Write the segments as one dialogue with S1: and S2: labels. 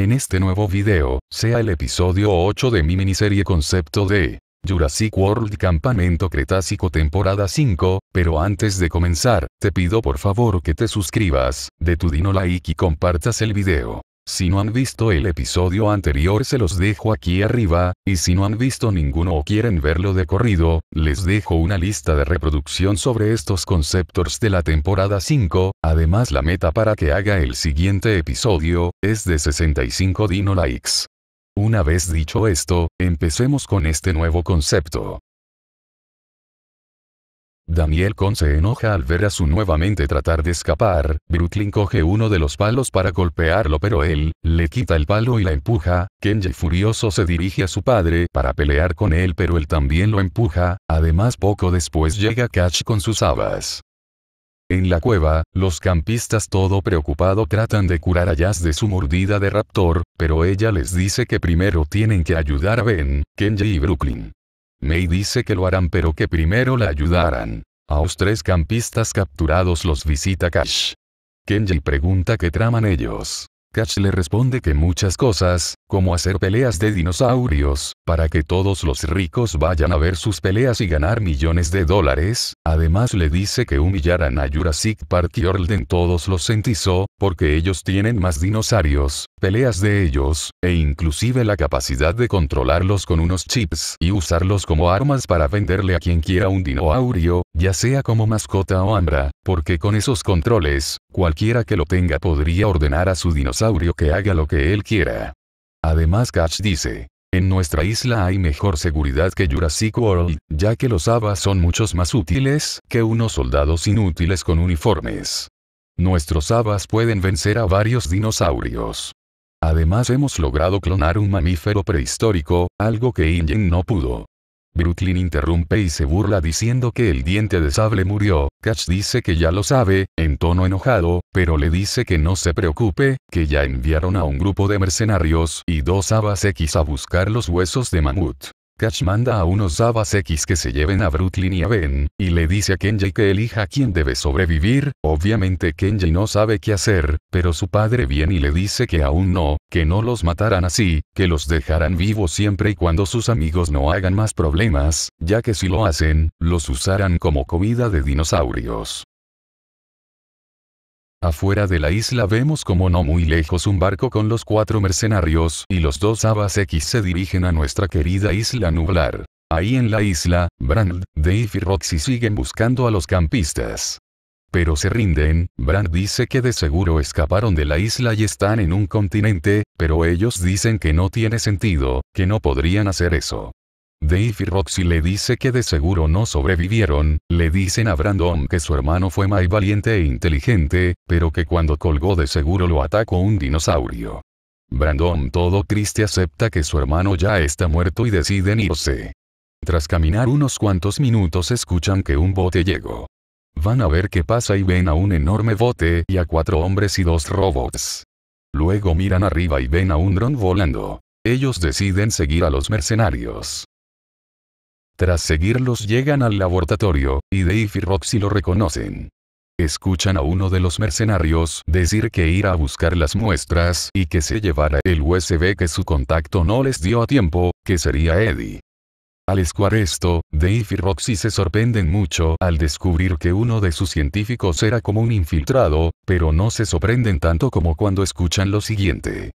S1: En este nuevo video, sea el episodio 8 de mi miniserie concepto de Jurassic World Campamento Cretácico temporada 5, pero antes de comenzar, te pido por favor que te suscribas, de tu dino like y compartas el video. Si no han visto el episodio anterior se los dejo aquí arriba, y si no han visto ninguno o quieren verlo de corrido, les dejo una lista de reproducción sobre estos conceptos de la temporada 5, además la meta para que haga el siguiente episodio, es de 65 dino likes. Una vez dicho esto, empecemos con este nuevo concepto. Daniel Con se enoja al ver a su nuevamente tratar de escapar, Brooklyn coge uno de los palos para golpearlo pero él, le quita el palo y la empuja, Kenji furioso se dirige a su padre para pelear con él pero él también lo empuja, además poco después llega Catch con sus habas. En la cueva, los campistas todo preocupado tratan de curar a Jazz de su mordida de raptor, pero ella les dice que primero tienen que ayudar a Ben, Kenji y Brooklyn. Mei dice que lo harán pero que primero la ayudarán. A los tres campistas capturados los visita Cash. Kenji pregunta qué traman ellos. Cash le responde que muchas cosas, como hacer peleas de dinosaurios, para que todos los ricos vayan a ver sus peleas y ganar millones de dólares, además le dice que humillaran a Jurassic Park y Orlden todos los sentizó, porque ellos tienen más dinosaurios, peleas de ellos, e inclusive la capacidad de controlarlos con unos chips y usarlos como armas para venderle a quien quiera un dinosaurio, ya sea como mascota o hambra, porque con esos controles, cualquiera que lo tenga podría ordenar a su dinosaurio que haga lo que él quiera. Además catch dice, en nuestra isla hay mejor seguridad que Jurassic World, ya que los habas son muchos más útiles que unos soldados inútiles con uniformes. Nuestros habas pueden vencer a varios dinosaurios. Además hemos logrado clonar un mamífero prehistórico, algo que Ingen no pudo. Brooklyn interrumpe y se burla diciendo que el diente de sable murió, Catch dice que ya lo sabe, en tono enojado, pero le dice que no se preocupe, que ya enviaron a un grupo de mercenarios y dos abas X a buscar los huesos de mamut. Cash manda a unos Zabas X que se lleven a Brooklyn y a Ben, y le dice a Kenji que elija quién debe sobrevivir, obviamente Kenji no sabe qué hacer, pero su padre viene y le dice que aún no, que no los matarán así, que los dejarán vivos siempre y cuando sus amigos no hagan más problemas, ya que si lo hacen, los usarán como comida de dinosaurios. Afuera de la isla vemos como no muy lejos un barco con los cuatro mercenarios y los dos Abbas X se dirigen a nuestra querida isla nublar. Ahí en la isla, Brand, Dave y Roxy siguen buscando a los campistas. Pero se rinden, Brand dice que de seguro escaparon de la isla y están en un continente, pero ellos dicen que no tiene sentido, que no podrían hacer eso. Dave y Roxy le dice que de seguro no sobrevivieron, le dicen a Brandon que su hermano fue más valiente e inteligente, pero que cuando colgó de seguro lo atacó un dinosaurio. Brandon todo triste acepta que su hermano ya está muerto y deciden irse. Tras caminar unos cuantos minutos escuchan que un bote llegó. Van a ver qué pasa y ven a un enorme bote y a cuatro hombres y dos robots. Luego miran arriba y ven a un dron volando. Ellos deciden seguir a los mercenarios. Tras seguirlos llegan al laboratorio, y Dave y Roxy lo reconocen. Escuchan a uno de los mercenarios decir que irá a buscar las muestras y que se llevara el USB que su contacto no les dio a tiempo, que sería Eddie. Al escuar esto, Dave y Roxy se sorprenden mucho al descubrir que uno de sus científicos era como un infiltrado, pero no se sorprenden tanto como cuando escuchan lo siguiente.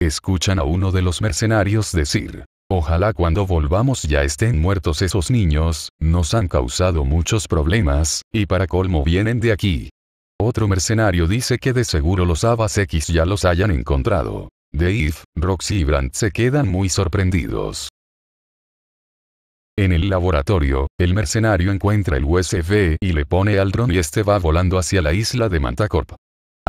S1: Escuchan a uno de los mercenarios decir, Ojalá cuando volvamos ya estén muertos esos niños, nos han causado muchos problemas, y para colmo vienen de aquí. Otro mercenario dice que de seguro los Abbas X ya los hayan encontrado. Dave, Roxy y Brandt se quedan muy sorprendidos. En el laboratorio, el mercenario encuentra el USB y le pone al dron y este va volando hacia la isla de Mantacorp.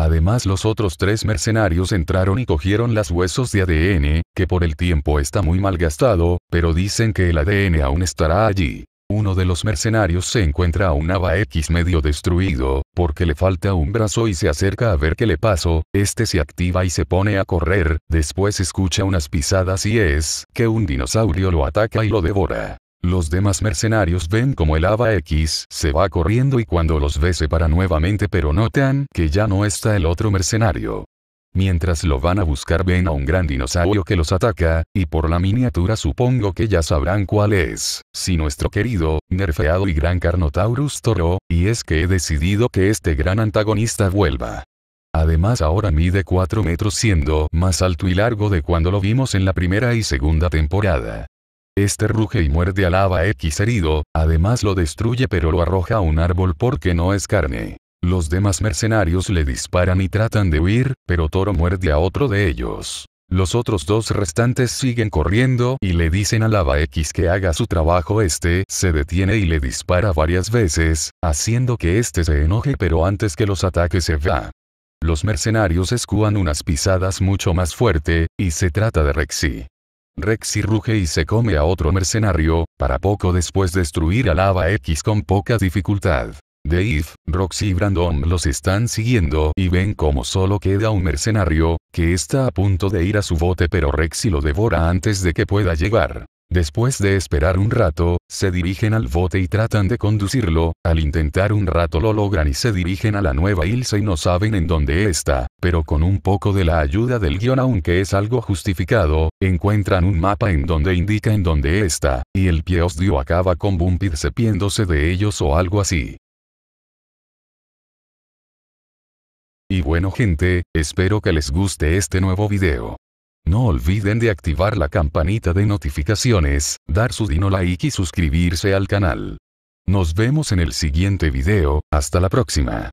S1: Además los otros tres mercenarios entraron y cogieron las huesos de ADN, que por el tiempo está muy malgastado, pero dicen que el ADN aún estará allí. Uno de los mercenarios se encuentra a un Ava X medio destruido, porque le falta un brazo y se acerca a ver qué le pasó, este se activa y se pone a correr, después escucha unas pisadas y es que un dinosaurio lo ataca y lo devora. Los demás mercenarios ven como el Ava X se va corriendo y cuando los ve se para nuevamente pero notan que ya no está el otro mercenario. Mientras lo van a buscar ven a un gran dinosaurio que los ataca, y por la miniatura supongo que ya sabrán cuál es, si nuestro querido, nerfeado y gran Carnotaurus Toro, y es que he decidido que este gran antagonista vuelva. Además ahora mide 4 metros siendo más alto y largo de cuando lo vimos en la primera y segunda temporada. Este ruge y muerde al Lava X herido, además lo destruye pero lo arroja a un árbol porque no es carne. Los demás mercenarios le disparan y tratan de huir, pero Toro muerde a otro de ellos. Los otros dos restantes siguen corriendo y le dicen a Lava X que haga su trabajo este, se detiene y le dispara varias veces, haciendo que este se enoje pero antes que los ataque se va. Los mercenarios escúan unas pisadas mucho más fuerte, y se trata de Rexy. Rexy ruge y se come a otro mercenario, para poco después destruir a Lava X con poca dificultad. Dave, Roxy y Brandon los están siguiendo y ven como solo queda un mercenario, que está a punto de ir a su bote pero Rexy lo devora antes de que pueda llegar. Después de esperar un rato, se dirigen al bote y tratan de conducirlo, al intentar un rato lo logran y se dirigen a la nueva Ilsa y no saben en dónde está, pero con un poco de la ayuda del guión aunque es algo justificado, encuentran un mapa en donde indica en dónde está, y el dio acaba con Bumpid cepiéndose de ellos o algo así. Y bueno gente, espero que les guste este nuevo video. No olviden de activar la campanita de notificaciones, dar su dino like y suscribirse al canal. Nos vemos en el siguiente video, hasta la próxima.